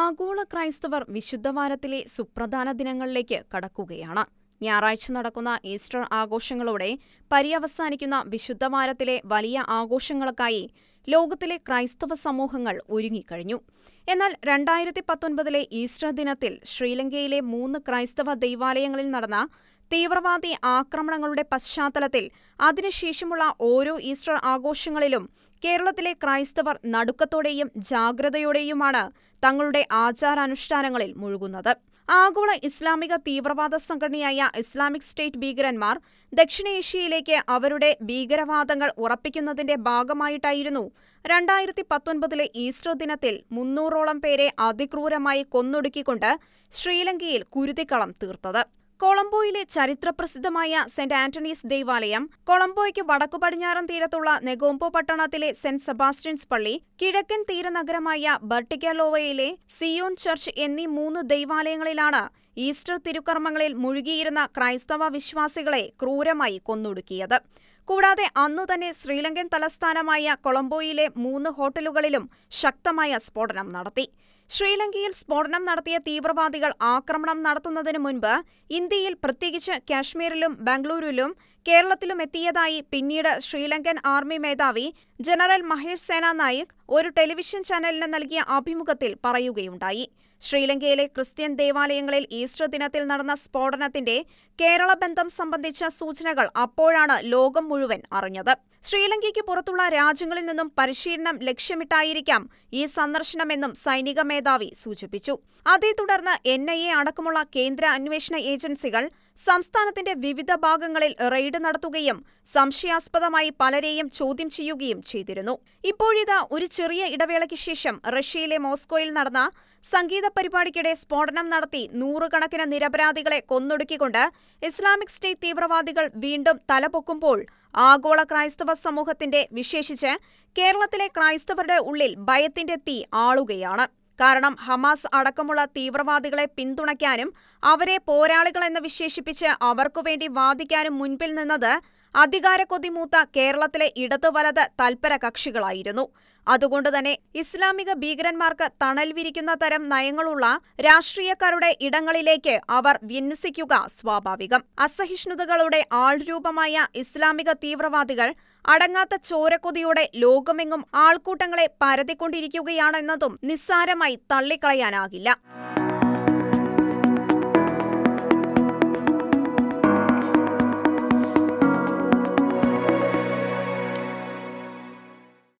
ആഗോള ക്രൈസ്തവർ വിശുദ്ധവാരത്തിലെ സുപ്രധാന ദിനങ്ങളിലേക്ക് കടക്കുകയാണ് ഞായറാഴ്ച നടക്കുന്ന ഈസ്റ്റർ ആഘോഷങ്ങളോടെ പര്യവസാനിക്കുന്ന വിശുദ്ധവാരത്തിലെ വലിയ ആഘോഷങ്ങൾക്കായി ലോകത്തിലെ ക്രൈസ്തവ സമൂഹങ്ങൾ ഒരുങ്ങിക്കഴിഞ്ഞു എന്നാൽ രണ്ടായിരത്തി പത്തൊൻപതിലെ ഈസ്റ്റർ ദിനത്തിൽ ശ്രീലങ്കയിലെ മൂന്ന് ക്രൈസ്തവ ദൈവാലയങ്ങളിൽ നടന്ന തീവ്രവാദി ആക്രമണങ്ങളുടെ പശ്ചാത്തലത്തിൽ അതിനുശേഷമുള്ള ഓരോ ഈസ്റ്റർ ആഘോഷങ്ങളിലും കേരളത്തിലെ ക്രൈസ്തവർ നടുക്കത്തോടെയും ജാഗ്രതയോടെയുമാണ് തങ്ങളുടെ ആചാരാനുഷ്ഠാനങ്ങളിൽ മുഴുകുന്നത് ആഗോള ഇസ്ലാമിക തീവ്രവാദ സംഘടനയായ ഇസ്ലാമിക് സ്റ്റേറ്റ് ഭീകരന്മാർ ദക്ഷിണേഷ്യയിലേക്ക് അവരുടെ ഭീകരവാദങ്ങൾ ഉറപ്പിക്കുന്നതിന്റെ ഭാഗമായിട്ടായിരുന്നു രണ്ടായിരത്തി പത്തൊൻപതിലെ ഈസ്റ്റർ ദിനത്തിൽ മുന്നൂറോളം പേരെ അതിക്രൂരമായി കൊന്നൊടുക്കിക്കൊണ്ട് ശ്രീലങ്കയിൽ കുരുതിക്കളം തീർത്തത് കൊളംബോയിലെ ചരിത്രപ്രസിദ്ധമായ സെന്റ് ആന്റണീസ് ദേവാലയം കൊളംബോയ്ക്ക് വടക്കു പടിഞ്ഞാറൻ തീരത്തുള്ള നെഗോംബോ പട്ടണത്തിലെ സെന്റ് സെബാസ്റ്റ്യൻസ് പള്ളി കിഴക്കൻ തീരനഗരമായ ബർട്ടിക്കലോവയിലെ സിയോൺ ചർച്ച് എന്നീ മൂന്ന് ദൈവാലയങ്ങളിലാണ് ഈസ്റ്റർ തിരുക്കർമ്മങ്ങളിൽ മുഴുകിയിരുന്ന ക്രൈസ്തവ വിശ്വാസികളെ ക്രൂരമായി കൊന്നൊടുക്കിയത് കൂടാതെ അന്നുതന്നെ ശ്രീലങ്കൻ തലസ്ഥാനമായ കൊളംബോയിലെ മൂന്ന് ഹോട്ടലുകളിലും ശക്തമായ സ്ഫോടനം നടത്തി ശ്രീലങ്കയിൽ സ്ഫോടനം നടത്തിയ തീവ്രവാദികൾ ആക്രമണം നടത്തുന്നതിനു മുൻപ് ഇന്ത്യയിൽ പ്രത്യേകിച്ച് കാശ്മീരിലും ബംഗളൂരുവിലും കേരളത്തിലും എത്തിയതായി പിന്നീട് ശ്രീലങ്കൻ ആർമി മേധാവി ജനറൽ മഹേഷ് നായിക് ഒരു ടെലിവിഷൻ ചാനലിന് നൽകിയ അഭിമുഖത്തിൽ പറയുകയുണ്ടായി ശ്രീലങ്കയിലെ ക്രിസ്ത്യൻ ദേവാലയങ്ങളിൽ ഈസ്റ്റർ ദിനത്തിൽ നടന്ന സ്ഫോടനത്തിന്റെ കേരള ബന്ധം സംബന്ധിച്ച സൂചനകൾ അപ്പോഴാണ് ലോകം മുഴുവൻ അറിഞ്ഞത് ശ്രീലങ്കയ്ക്ക് പുറത്തുള്ള രാജ്യങ്ങളിൽ നിന്നും പരിശീലനം ലക്ഷ്യമിട്ടായിരിക്കാം ഈ സന്ദർശനമെന്നും സൈനിക മേധാവി സൂചിപ്പിച്ചു അതേ തുടർന്ന് എൻ ഐ എ അടക്കമുള്ള കേന്ദ്ര അന്വേഷണ ഏജൻസികൾ സംസ്ഥാനത്തിന്റെ വിവിധ ഭാഗങ്ങളിൽ റെയ്ഡ് നടത്തുകയും സംശയാസ്പദമായി പലരെയും ചോദ്യം ചെയ്യുകയും ചെയ്തിരുന്നു ഇപ്പോഴിതാ ഒരു ചെറിയ ഇടവേളയ്ക്ക് ശേഷം റഷ്യയിലെ മോസ്കോയിൽ നടന്ന സംഗീത പരിപാടിക്കിടെ സ്ഫോടനം നടത്തി നൂറുകണക്കിന് നിരപരാധികളെ കൊന്നൊടുക്കിക്കൊണ്ട് ഇസ്ലാമിക് സ്റ്റേറ്റ് തീവ്രവാദികൾ വീണ്ടും തലപൊക്കുമ്പോൾ ആഗോള ക്രൈസ്തവ സമൂഹത്തിന്റെ വിശേഷിച്ച് കേരളത്തിലെ ക്രൈസ്തവരുടെ ഉള്ളിൽ ഭയത്തിന്റെ തീ ആളുകയാണ് കാരണം ഹമാസ് അടക്കമുള്ള തീവ്രവാദികളെ പിന്തുണയ്ക്കാനും അവരെ പോരാളികളെന്ന് വിശേഷിപ്പിച്ച് അവർക്കുവേണ്ടി വാദിക്കാനും മുൻപിൽ നിന്നത് അധികാര കൊതിമൂത്ത കേരളത്തിലെ ഇടതു വലത് തൽപര കക്ഷികളായിരുന്നു അതുകൊണ്ടുതന്നെ ഇസ്ലാമിക ഭീകരന്മാർക്ക് തണൽ വിരിക്കുന്ന തരം നയങ്ങളുള്ള രാഷ്ട്രീയക്കാരുടെ ഇടങ്ങളിലേക്ക് അവർ വിന്യസിക്കുക സ്വാഭാവികം അസഹിഷ്ണുതകളുടെ ആൾരൂപമായ ഇസ്ലാമിക തീവ്രവാദികൾ അടങ്ങാത്ത ചോരക്കൊതിയോടെ ലോകമെങ്ങും ആൾക്കൂട്ടങ്ങളെ പരതിക്കൊണ്ടിരിക്കുകയാണെന്നതും നിസ്സാരമായി തള്ളിക്കളയാനാകില്ല